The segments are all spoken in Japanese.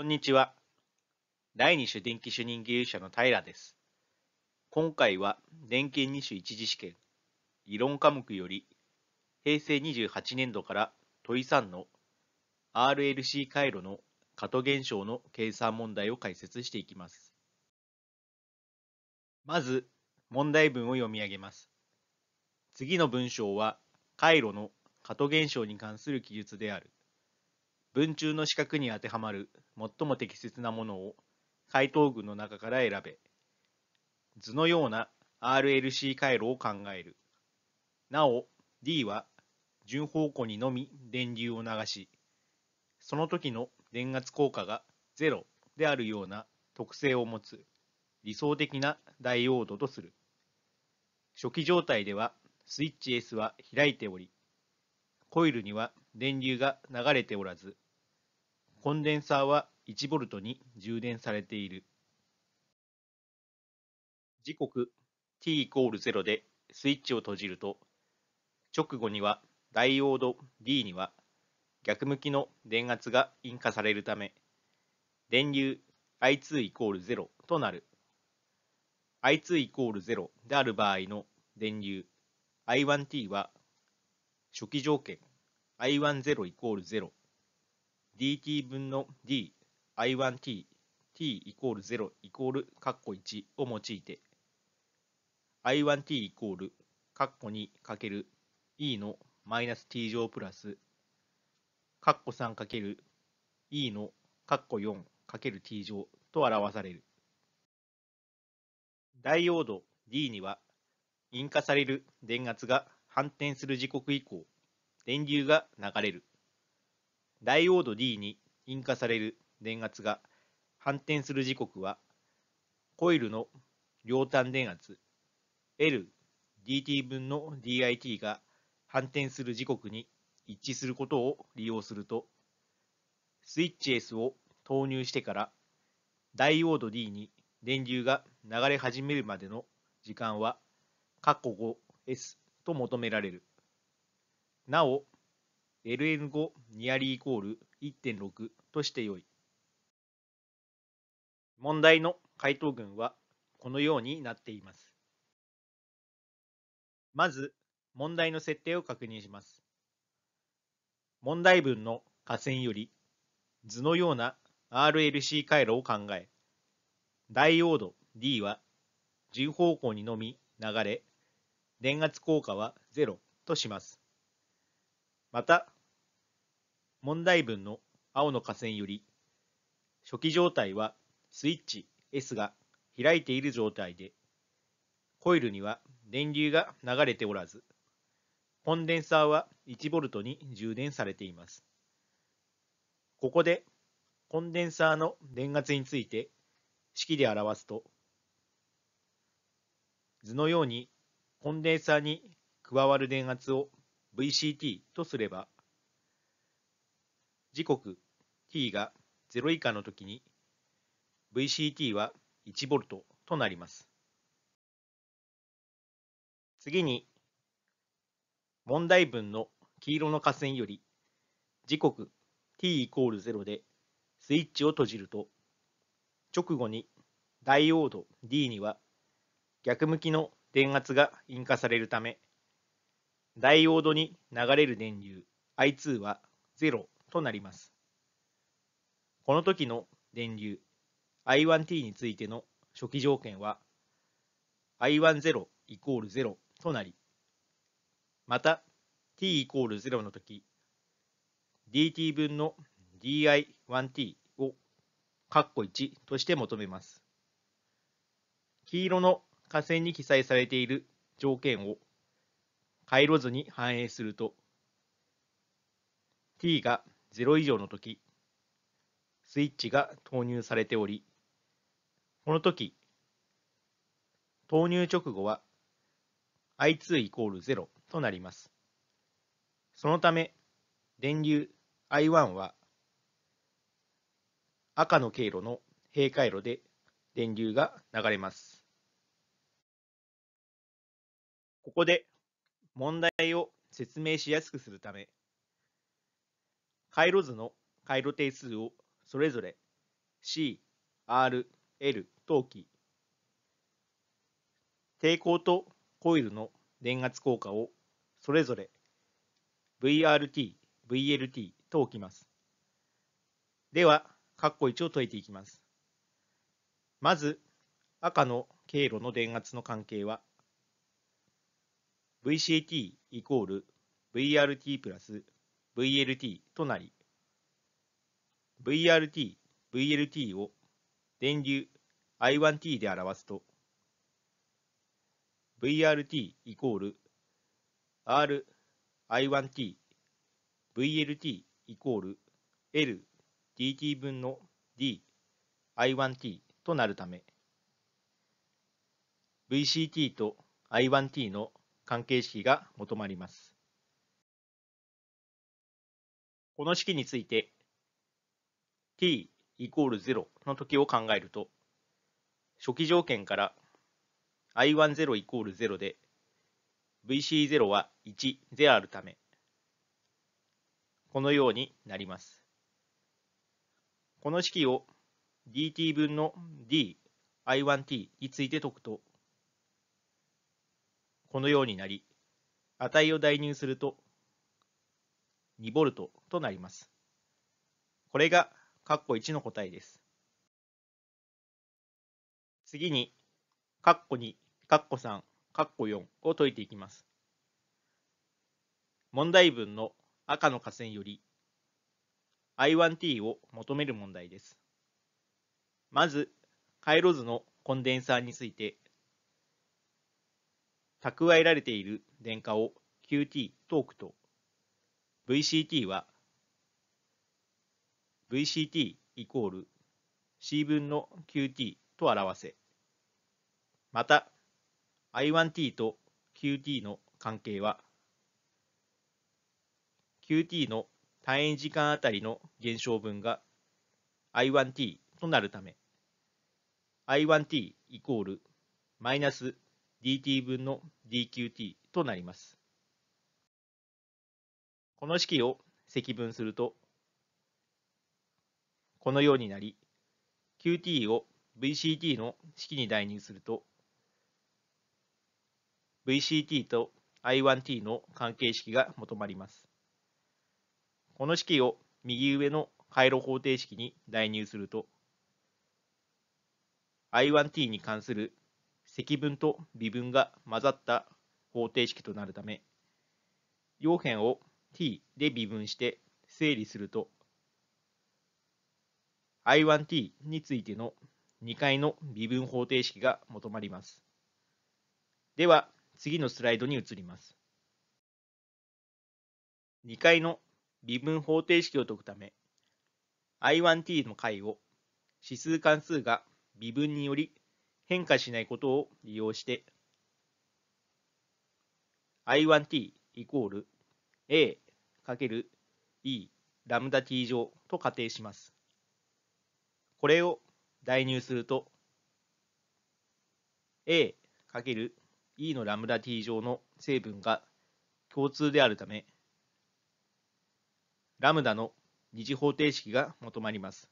こんにちは。第2種電気主任技術者の平です。今回は電気二種一次試験理論科目より平成28年度から問い3の RLC 回路の加渡現象の計算問題を解説していきます。まず問題文を読み上げます。次の文章は回路の加渡現象に関する記述である。文中の四角に当てはまる最も適切なものを解答群の中から選べ。図のような RLC 回路を考える。なお、D は順方向にのみ電流を流し、その時の電圧効果が0であるような特性を持つ理想的なダイオードとする。初期状態ではスイッチ S は開いており、コイルには電流が流れておらず、コンデンサは1ボルトに充電されている。時刻 t イコール0でスイッチを閉じると、直後にはダイオード D には逆向きの電圧が引火されるため、電流 I2 イコール0となる。I2 イコール0である場合の電流 I1t は初期条件 I10 イコール0 dt 分の d i1t t イコール0イコールカッコ1を用いて i1t イコールカッコ 2×e のマイナス t 乗プラスカッコ 3×e のカッコ 4×t 乗と表されるダイオード D には引火される電圧が反転する時刻以降電流が流れるダイオード D に引火される電圧が反転する時刻はコイルの両端電圧 LDT 分の DIT が反転する時刻に一致することを利用するとスイッチ S を投入してからダイオード D に電流が流れ始めるまでの時間は括弧 5S と求められる。なお、ln5 ニアリーイコール1.6としてよい。問題の回答群はこのようになっています。まず、問題の設定を確認します。問題文の下線より図のような RLC 回路を考え、ダイオード D は10方向にのみ流れ、電圧効果は0とします。また、問題文の青の下線より、初期状態はスイッチ S が開いている状態で、コイルには電流が流れておらず、コンデンサーは 1V に充電されています。ここでコンデンサーの電圧について式で表すと、図のようにコンデンサーに加わる電圧を VCT とすれば、時刻 t が0以下の時に VCT は 1V となります。次に、問題文の黄色の下線より時刻 t イコール0でスイッチを閉じると、直後にダイオード D には逆向きの電圧が引火されるため、ダイオードに流れる電流 I2 は0となります。この時の電流 I1t についての初期条件は I10 イコール0となり、また t イコール0の時 dt 分の di1t を括弧1として求めます。黄色の下線に記載されている条件を回路図に反映すると t が0以上の時、スイッチが投入されており、この時、投入直後は I2 イコール0となります。そのため、電流 I1 は赤の経路の閉回路で電流が流れます。ここで問題を説明しやすくするため、回路図の回路定数をそれぞれ C、R、L と置き、抵抗とコイルの電圧効果をそれぞれ VRT、VLT と置きます。では、括弧1を解いていきます。まず、赤の経路の電圧の関係は、VCT イコール VRT プラス VLT となり、VRT、VLT を電流 I1t で表すと、VRT イコール R I1t VLT イコール L DT 分の D I1t となるため VCT と I1t の関係式が求まります。この式について t イコール0の時を考えると、初期条件から i10 イコール0で、vc0 は1であるため、このようになります。この式を dt 分の di1t について解くと、このようになり、値を代入すると、2V となります。これが括弧1の答えです。次に、括弧2、括弧3、括弧4を解いていきます。問題文の赤の下線より I1T を求める問題です。まず、回路図のコンデンサーについて、蓄えられている電荷を QT と置くと、VCT は VCT イコール C 分の QT と表せまた I1T と QT の関係は QT の単位時間あたりの減少分が I1T となるため I1T イコールマイナス DT 分の DQT となります。この式を積分すると、このようになり、qt を vct の式に代入すると、vct と i1t の関係式が求まります。この式を右上の回路方程式に代入すると、i1t に関する積分と微分が混ざった方程式となるため、両辺を t で微分して整理すると i1t についての2回の微分方程式が求まります。では次のスライドに移ります。2回の微分方程式を解くため i1t の解を指数関数が微分により変化しないことを利用して i1t イコール a×e ラムダ t 乗と仮定します。これを代入すると a×e のラムダ t 乗の成分が共通であるためラムダの二次方程式が求まります。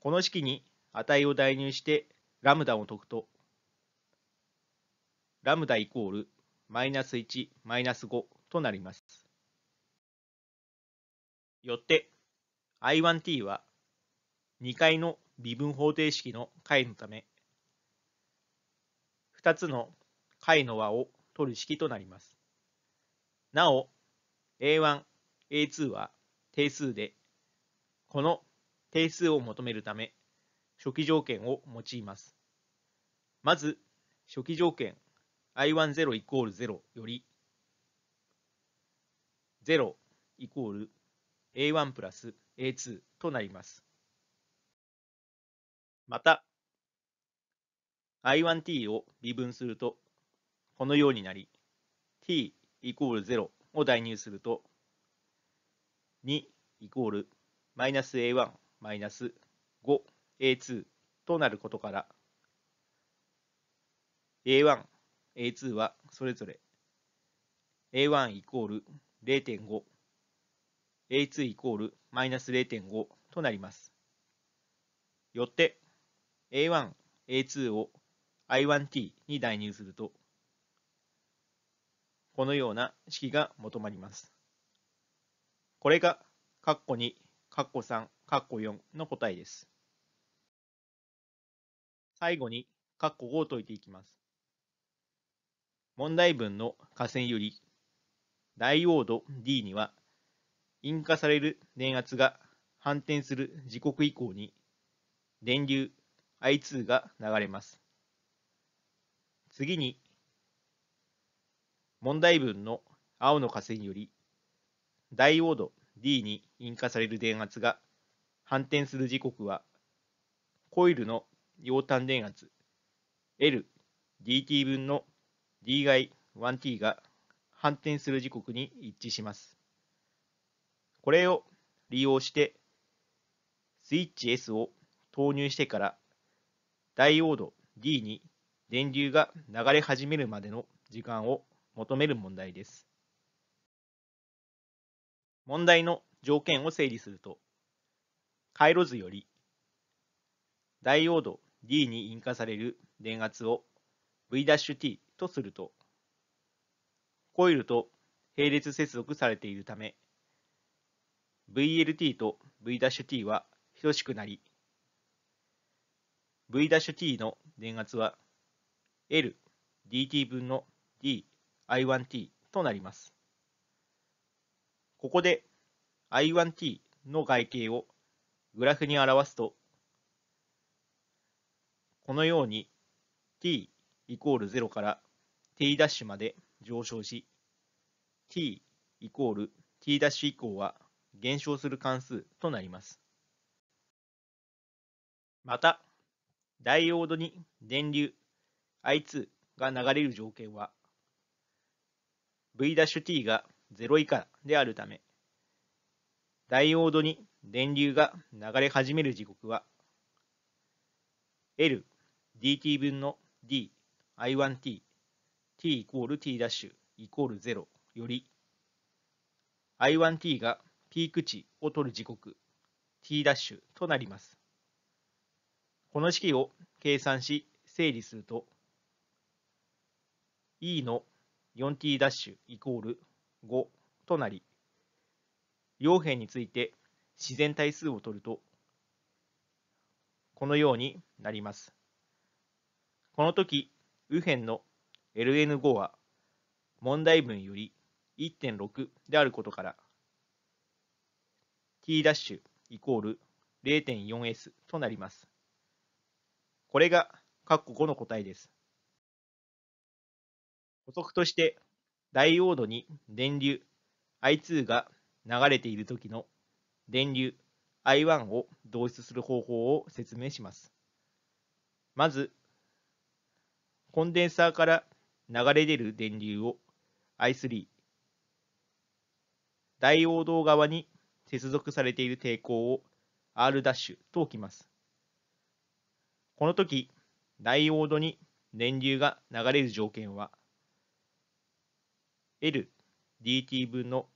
この式に値を代入してラムダを解くとラムダイコールマイナス1マイナス5となります。よって I1t は2回の微分方程式の解のため2つの解の和を取る式となります。なお A1、A2 は定数でこの定数を求めるため初期条件を用います。まず初期条件 i10=0 より0イコール A1 プラス A2 となります。また、I1t を微分すると、このようになり、t イコール0を代入すると、2イコールマイナス A1 マイナス 5A2 となることから、A1、A2 はそれぞれ A1 イコール0.5 a2 イコールマイナス0.5となります。よって a1、a2 を i1t に代入するとこのような式が求まります。これが括弧2、括弧3、括弧4の答えです。最後に括弧5を解いていきます。問題文の下線よりダイオード D には、引火される電圧が反転する時刻以降に、電流 I2 が流れます。次に、問題文の青の下線より、ダイオード D に引火される電圧が反転する時刻は、コイルの溶端電圧 LDT 分の D i 1T が反転する時刻に一致します。これを利用して、スイッチ S を投入してからダイオード D に電流が流れ始めるまでの時間を求める問題です。問題の条件を整理すると、回路図よりダイオード D に引火される電圧を V'T とすると、コイルと並列接続されているため、VLT と V'T は等しくなり、V'T の電圧は L dt 分の d i1t となります。ここで i1t の外形をグラフに表すと、このように t イコール0から t' まで上昇し、t イコール t' 以降は減少する関数となります。また、ダイオードに電流 I2 が流れる条件は V'T が0以下であるため、ダイオードに電流が流れ始める時刻は L dt 分の d i1t t イコール t' イコール0より i1t がピーク値を取る時刻 t' となります。この式を計算し整理すると e の 4t' イコール5となり両辺について自然対数を取るとこのようになります。この時右辺の LN5 は問題文より1.6であることから t' イコール 0.4s となります。これが括弧5の答えです。補足としてダイオードに電流 I2 が流れている時の電流 I1 を導出する方法を説明します。まず、コンデンサーから流れ出る電流を I3 ダイオード側に接続されている抵抗を R' と置きます。この時、ダイオードに電流が流れる条件は LDT 分の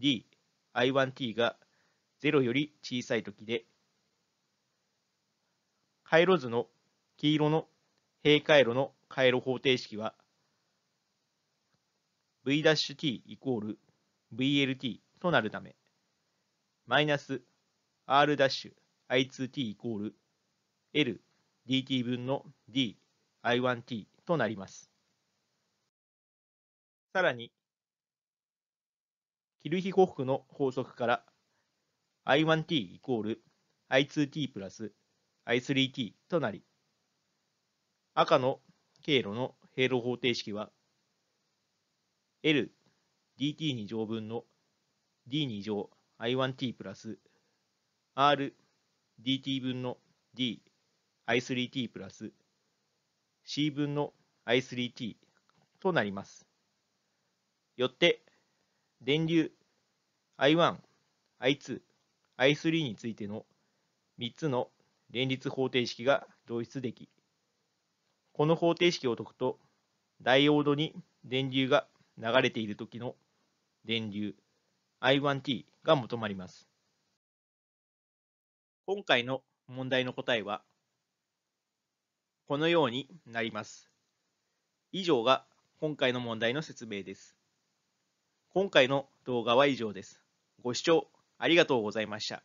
DI1t が0より小さい時で回路図の黄色の閉回路の回路方程式は v't イコール vlt となるため、マイナス r'i2t イコール l dt 分の di1t となります。さらに、キルヒホフの法則から i1t イコール i2t プラス i3t となり、赤の経路の平路方程式は L/dt2 乗分の d2 乗 i1t プラス r/dt 分の di3t プラス c 分の i3t となります。よって、電流 i1、i2、i3 についての3つの連立方程式が導出でき、この方程式を解くと、ダイオードに電流が流れている時の電流 I1t が求まります。今回の問題の答えはこのようになります。以上が今回の問題の説明です。今回の動画は以上です。ご視聴ありがとうございました。